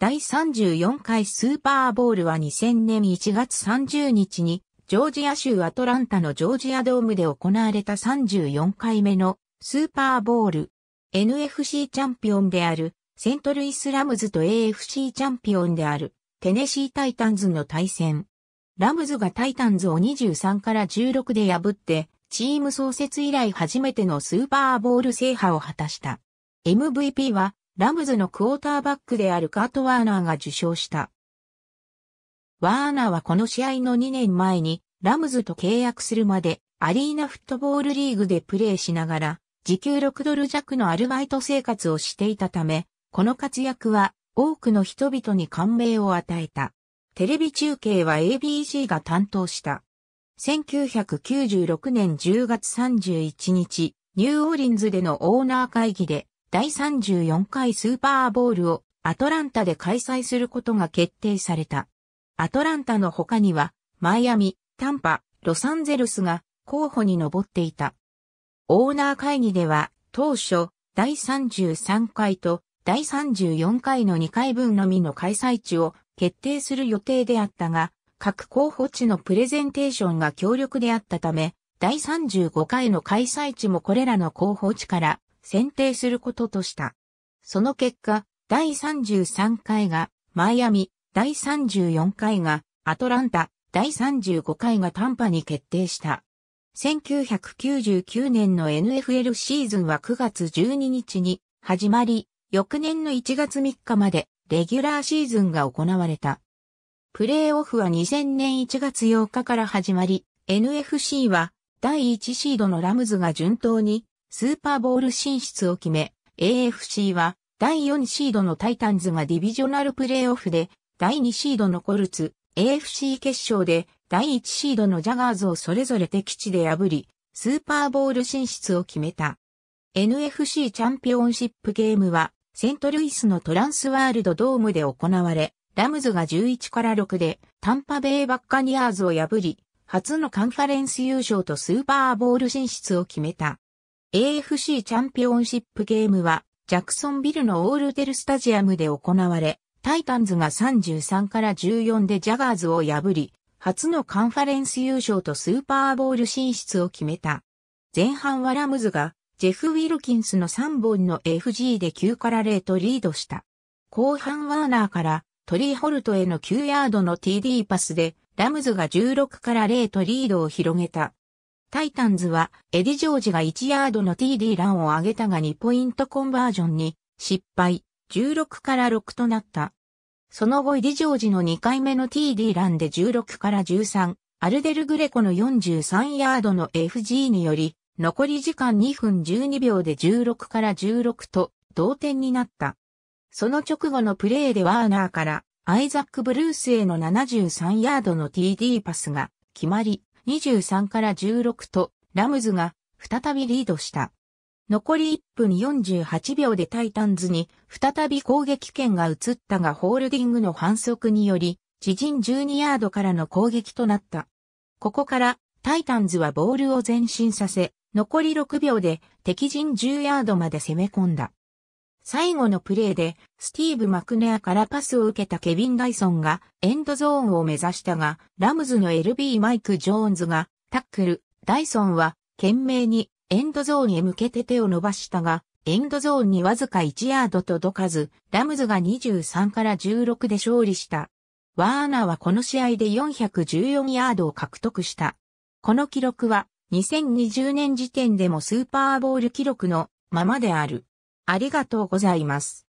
第34回スーパーボールは2000年1月30日に、ジョージア州アトランタのジョージアドームで行われた34回目のスーパーボール。NFC チャンピオンであるセントルイスラムズと AFC チャンピオンであるテネシータイタンズの対戦。ラムズがタイタンズを23から16で破って、チーム創設以来初めてのスーパーボール制覇を果たした。MVP はラムズのクォーターバックであるカート・ワーナーが受賞した。ワーナーはこの試合の2年前にラムズと契約するまでアリーナフットボールリーグでプレーしながら時給6ドル弱のアルバイト生活をしていたため、この活躍は多くの人々に感銘を与えた。テレビ中継は ABC が担当した。1996年10月31日、ニューオーリンズでのオーナー会議で、第34回スーパーボールをアトランタで開催することが決定された。アトランタの他には、マイアミ、タンパ、ロサンゼルスが候補に上っていた。オーナー会議では、当初、第33回と第34回の2回分のみの開催地を決定する予定であったが、各候補地のプレゼンテーションが強力であったため、第35回の開催地もこれらの候補地から選定することとした。その結果、第33回がマイアミ、第34回がアトランタ、第35回が短波に決定した。1999年の NFL シーズンは9月12日に始まり、翌年の1月3日までレギュラーシーズンが行われた。プレーオフは2000年1月8日から始まり、NFC は第1シードのラムズが順当にスーパーボール進出を決め、AFC は第4シードのタイタンズがディビジョナルプレイオフで、第2シードのコルツ、AFC 決勝で第1シードのジャガーズをそれぞれ敵地で破り、スーパーボール進出を決めた。NFC チャンピオンシップゲームは、セントルイスのトランスワールドドームで行われ、ラムズが11から6で、タンパベイバッカニアーズを破り、初のカンファレンス優勝とスーパーボール進出を決めた。AFC チャンピオンシップゲームは、ジャクソンビルのオールテルスタジアムで行われ、タイタンズが33から14でジャガーズを破り、初のカンファレンス優勝とスーパーボール進出を決めた。前半はラムズが、ジェフ・ウィルキンスの3本の FG で9から0とリードした。後半ワーナーからトリーホルトへの9ヤードの TD パスでラムズが16から0とリードを広げた。タイタンズは、エディ・ジョージが1ヤードの TD ランを上げたが2ポイントコンバージョンに失敗、16から6となった。その後エディ・ジョージの2回目の TD ランで16から13、アルデル・グレコの43ヤードの FG により、残り時間2分12秒で16から16と同点になった。その直後のプレーでワーナーからアイザック・ブルースへの73ヤードの TD パスが決まり、23から16とラムズが再びリードした。残り1分48秒でタイタンズに再び攻撃権が移ったがホールディングの反則により自陣12ヤードからの攻撃となった。ここからタイタンズはボールを前進させ残り6秒で敵陣10ヤードまで攻め込んだ。最後のプレーで、スティーブ・マクネアからパスを受けたケビン・ダイソンがエンドゾーンを目指したが、ラムズの LB マイク・ジョーンズがタックル、ダイソンは懸命にエンドゾーンへ向けて手を伸ばしたが、エンドゾーンにわずか1ヤード届かず、ラムズが23から16で勝利した。ワーナーはこの試合で414ヤードを獲得した。この記録は2020年時点でもスーパーボール記録のままである。ありがとうございます。